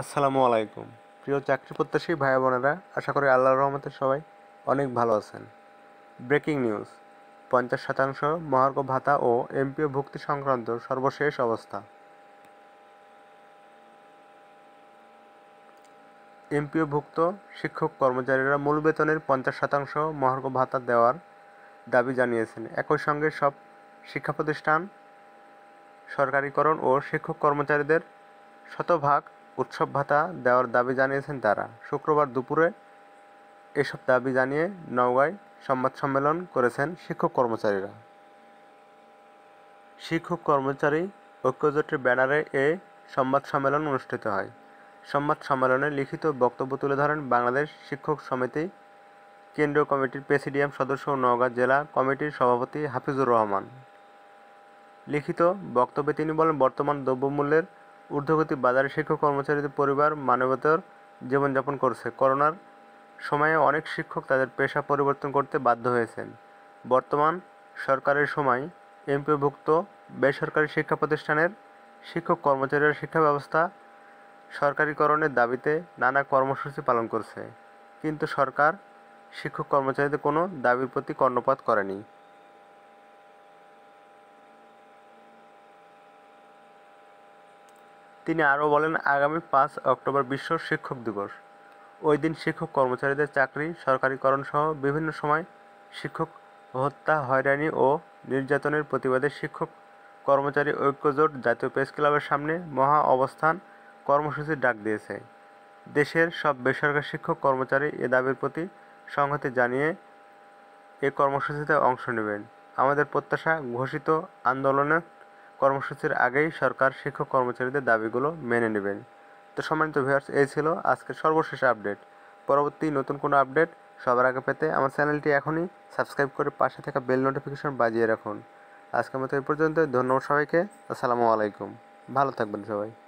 আসসালামু আলাইকুম প্রিয় চাকরি প্রত্যাশী ভাই বোনেরা আশা করি আল্লাহর রহমতে সবাই অনেক ভালো আছেন ব্রেকিং নিউজ পঞ্চাশ শতাংশ মহার্ঘ ভাতা ও এমপিও ভুক্তি সংক্রান্ত সর্বশেষ অবস্থা এমপিও ভুক্ত শিক্ষক কর্মচারীরা মূল বেতনের পঞ্চাশ শতাংশ মহার্ঘ ভাতা দেওয়ার দাবি জানিয়েছেন একই সঙ্গে সব শিক্ষা প্রতিষ্ঠান সরকারিকরণ ও শিক্ষক কর্মচারীদের শতভাগ উৎসব ভাতা দেওয়ার দাবি জানিয়েছেন তারা শুক্রবার দুপুরে এসব দাবি জানিয়ে নওগাঁয় সংবাদ সম্মেলন করেছেন শিক্ষক কর্মচারীরা শিক্ষক কর্মচারী ঐক্যজোটের ব্যানারে এ সংবাদ সম্মেলন অনুষ্ঠিত হয় সংবাদ সম্মেলনে লিখিত বক্তব্য তুলে ধরেন বাংলাদেশ শিক্ষক সমিতি কেন্দ্রীয় কমিটির প্রেসিডিয়াম সদস্য নওগাঁ জেলা কমিটির সভাপতি হাফিজুর রহমান লিখিত বক্তব্যে তিনি বলেন বর্তমান দ্রব্যমূল্যের ঊর্ধ্বগতি বাজারে শিক্ষক কর্মচারীদের পরিবার মানবতার জীবনযাপন করছে করোনার সময়ে অনেক শিক্ষক তাদের পেশা পরিবর্তন করতে বাধ্য হয়েছেন বর্তমান সরকারের সময় এমপিভুক্ত বেসরকারি শিক্ষা প্রতিষ্ঠানের শিক্ষক কর্মচারীরা শিক্ষা ব্যবস্থা সরকারিকরণের দাবিতে নানা কর্মসূচি পালন করছে কিন্তু সরকার শিক্ষক কর্মচারীদের কোনো দাবির প্রতি কর্ণপাত করেনি তিনি আরও বলেন আগামী পাঁচ অক্টোবর বিশ্ব শিক্ষক দিবস ওই দিন শিক্ষক কর্মচারীদের চাকরি সরকারিকরণসহ বিভিন্ন সময় শিক্ষক হত্যা হয়রানি ও নির্যাতনের প্রতিবাদে শিক্ষক কর্মচারী ঐক্যজোট জাতীয় প্রেস ক্লাবের সামনে মহা অবস্থান কর্মসূচির ডাক দিয়েছে দেশের সব বেসরকারি শিক্ষক কর্মচারী এ দাবির প্রতি সংহতি জানিয়ে এ কর্মসূচিতে অংশ নেবেন আমাদের প্রত্যাশা ঘোষিত আন্দোলনে কর্মসূচির আগেই সরকার শিক্ষক কর্মচারীদের দাবিগুলো মেনে নেবেন তো সম্মানিত ভিউয়ার্স এই ছিল আজকের সর্বশেষ আপডেট পরবর্তী নতুন কোনো আপডেট সবার আগে পেতে আমার চ্যানেলটি এখনই সাবস্ক্রাইব করে পাশে থাকা বেল নোটিফিকেশন বাজিয়ে রাখুন আজকের মতো এই পর্যন্ত ধন্যবাদ সবাইকে আসসালামু আলাইকুম ভালো থাকবেন সবাই